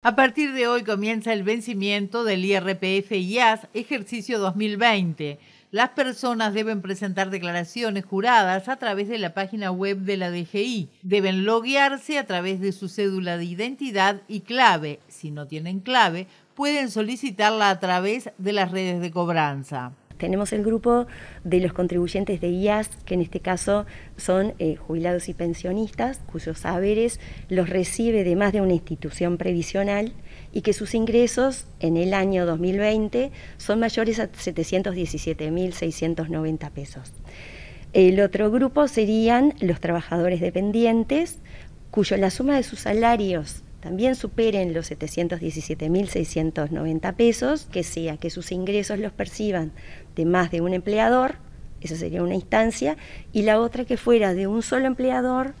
A partir de hoy comienza el vencimiento del IRPF IAS ejercicio 2020. Las personas deben presentar declaraciones juradas a través de la página web de la DGI. Deben loguearse a través de su cédula de identidad y clave. Si no tienen clave, pueden solicitarla a través de las redes de cobranza. Tenemos el grupo de los contribuyentes de IAS, que en este caso son eh, jubilados y pensionistas, cuyos saberes los recibe de más de una institución previsional y que sus ingresos en el año 2020 son mayores a 717.690 pesos. El otro grupo serían los trabajadores dependientes, cuyo la suma de sus salarios también superen los 717.690 pesos, que sea que sus ingresos los perciban de más de un empleador, esa sería una instancia, y la otra que fuera de un solo empleador,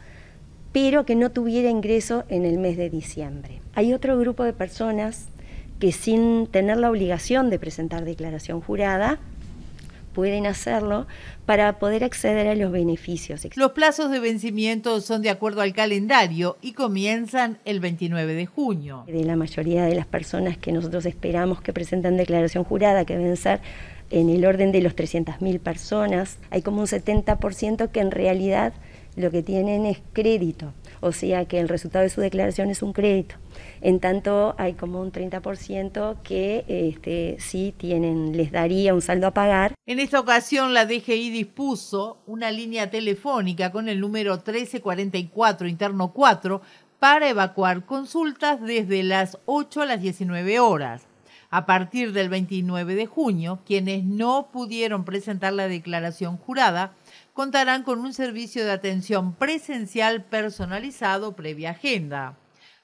pero que no tuviera ingreso en el mes de diciembre. Hay otro grupo de personas que sin tener la obligación de presentar declaración jurada, pueden hacerlo para poder acceder a los beneficios. Los plazos de vencimiento son de acuerdo al calendario y comienzan el 29 de junio. De la mayoría de las personas que nosotros esperamos que presenten declaración jurada, que deben ser en el orden de los 300.000 personas, hay como un 70% que en realidad lo que tienen es crédito, o sea que el resultado de su declaración es un crédito. En tanto, hay como un 30% que este, sí tienen, les daría un saldo a pagar. En esta ocasión, la DGI dispuso una línea telefónica con el número 1344 interno 4 para evacuar consultas desde las 8 a las 19 horas a partir del 29 de junio, quienes no pudieron presentar la declaración jurada contarán con un servicio de atención presencial personalizado previa agenda.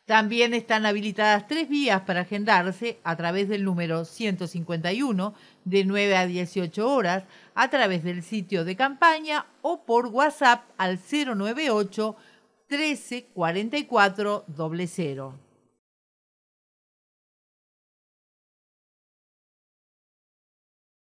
También están habilitadas tres vías para agendarse a través del número 151 de 9 a 18 horas, a través del sitio de campaña o por WhatsApp al 098 13 44 00.